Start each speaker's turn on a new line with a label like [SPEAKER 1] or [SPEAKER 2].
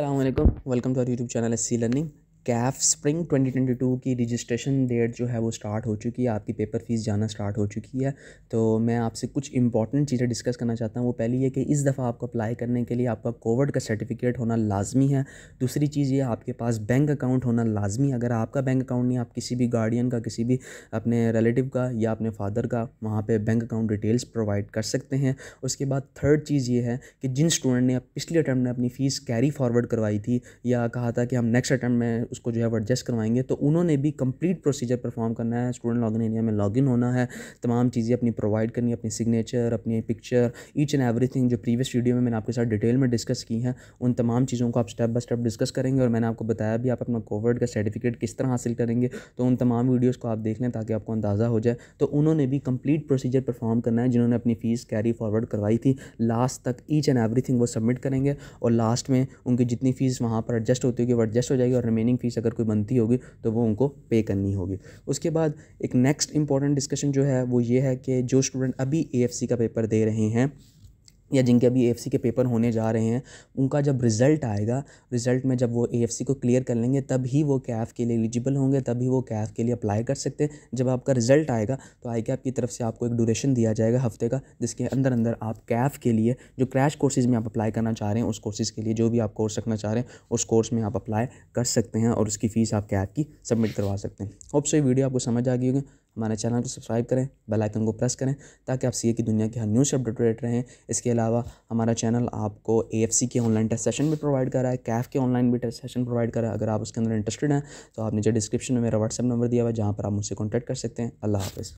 [SPEAKER 1] अल्लाम welcome to our YouTube channel S C learning cafe spring 2022 की registration date जो है वो स्टार्ट हो चुकी है आपकी पेपर फीस जाना स्टार्ट हो चुकी है तो मैं आपसे कुछ इंपॉर्टेंट चीज़ें डिस्कस करना चाहता हूँ वो पहली है कि इस दफ़ा आपको अप्लाई करने के लिए आपका कोविड का सर्टिफिकेट होना लाजमी है दूसरी चीज़ ये आपके पास बैंक अकाउंट होना लाजमी अगर आपका बैंक अकाउंट नहीं आप किसी भी गार्डियन का किसी भी अपने रिलेटिव का या अपने फादर का वहाँ पर बैंक अकाउंट डिटेल्स प्रोवाइड कर सकते हैं उसके बाद थर्ड चीज़ ये है कि जिन स्टूडेंट ने पिछले अटैम्प्ट में अपनी फ़ीस कैरी फॉरवर्ड करवाई थी या कहा था कि हम नेक्स्ट अटैम्प्ट में उसको जो है वो एडजस्ट करवाएंगे तो उन्होंने भी कंप्लीट प्रोसीजर परफॉर्म करना है स्टूडेंट लॉगिन एरिया में लॉगिन होना है तमाम चीज़ें अपनी प्रोवाइड करनी अपनी सिग्नेचर अपनी पिक्चर ईच एंड एवरीथिंग जो प्रीवियस वीडियो में मैंने आपके साथ डिटेल में डिस्कस की है उन तमाम चीज़ों को आप स्टेप बाय स्टेप डिस्कस करेंगे और मैंने आपको बताया भी आप अपना कोविड का सर्टिफिकेट किस तरह हासिल करेंगे तो उन तमाम वीडियोज़ को आप देख लें ताकि आपको अंदाज़ा हो जाए तो उन्होंने भी कंप्लीट प्रोसीजर परफॉर्म करना है जिन्होंने अपनी फ़ीस कैरी फॉरवर्ड करवाई थी लास्ट तक ईच एंड एवरीथिंग वो सबमिट करेंगे और लास्ट में उनकी जितनी फ़ीस वहाँ पर एडजस्ट होती होगी वो एडजस्ट हो जाएगी और रिमेनिंग फ़ीस अगर कोई बनती होगी तो वो उनको पे करनी होगी उसके बाद एक नेक्स्ट इंपॉर्टेंट डिस्कशन जो है वो ये है कि जो स्टूडेंट अभी ए का पेपर दे रहे हैं या जिनके अभी ए के पेपर होने जा रहे हैं उनका जब रिज़ल्ट आएगा रिज़ल्ट में जब वो ए को क्लियर कर लेंगे तब ही वो कैफ़ के लिए एलिजिबल होंगे तभी वो कैफ़ के लिए अप्लाई कर सकते हैं जब आपका रिज़ल्ट आएगा तो आई कैप की तरफ से आपको एक ड्यूरेशन दिया जाएगा हफ्ते का जिसके अंदर अंदर आप कैफ़ के लिए जो क्रैश कोर्सेज़ में आप अप्लाई करना चाह रहे हैं उस कोर्सेज़ के लिए जो भी आप कोर्स रखना चाह रहे हैं उस कोर्स में आप अप्लाई कर सकते हैं और उसकी फ़ीस आप कैफ़ की सबमिट करवा सकते हैं होप सो ये वीडियो आपको समझ आ गई होगी हमारे चैनल को सब्सक्राइब करें बेल आइकन को प्रेस करें ताकि आप सीए की दुनिया के हर न्यूज़ से अपडेटेड रहें इसके अलावा हमारा चैनल आपको एएफसी के ऑनलाइन टेस्ट सेशन भी प्रोवाइड कर रहा है कैफ के ऑनलाइन भी टेस्ट सेशन प्रोवाइड कर रहा है अगर आप उसके अंदर इंटरेस्टेड हैं तो आप नीचे डिस्क्रिप्शन में मेरा व्हाट्सअप नंबर दिया हुआ है जहाँ पर आप मुझसे कॉन्टैक्ट कर सकते हैं अल्लाह हाफ़